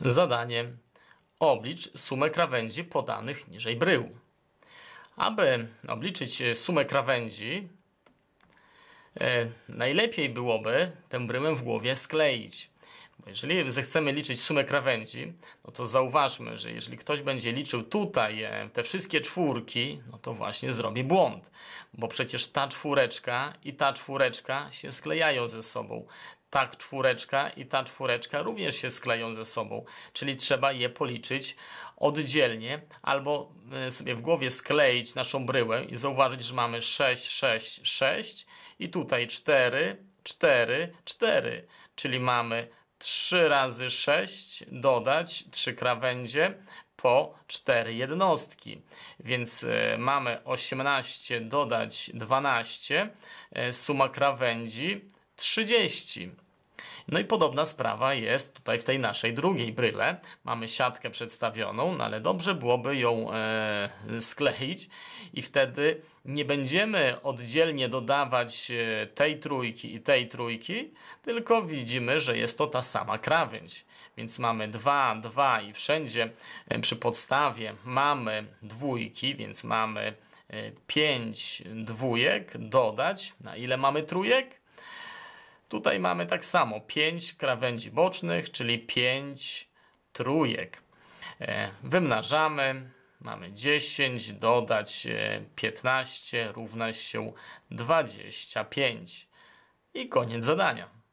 Zadanie. Oblicz sumę krawędzi podanych niżej brył. Aby obliczyć e, sumę krawędzi, e, najlepiej byłoby tę bryłę w głowie skleić. Bo jeżeli zechcemy liczyć sumę krawędzi, no to zauważmy, że jeżeli ktoś będzie liczył tutaj e, te wszystkie czwórki, no to właśnie zrobi błąd, bo przecież ta czwóreczka i ta czwóreczka się sklejają ze sobą tak czwóreczka i ta czwóreczka również się skleją ze sobą, czyli trzeba je policzyć oddzielnie albo e, sobie w głowie skleić naszą bryłę i zauważyć, że mamy 6, 6, 6 i tutaj 4, 4, 4, czyli mamy 3 razy 6 dodać 3 krawędzie po 4 jednostki. Więc e, mamy 18 dodać 12, e, suma krawędzi 30. No i podobna sprawa jest tutaj w tej naszej drugiej bryle. Mamy siatkę przedstawioną, no ale dobrze byłoby ją e, skleić i wtedy nie będziemy oddzielnie dodawać e, tej trójki i tej trójki, tylko widzimy, że jest to ta sama krawędź. Więc mamy 2, 2 i wszędzie e, przy podstawie mamy dwójki, więc mamy 5 e, dwójek dodać. Na ile mamy trójek? Tutaj mamy tak samo 5 krawędzi bocznych, czyli 5 trójek. E, wymnażamy, mamy 10, dodać 15 e, równa się 25 i koniec zadania.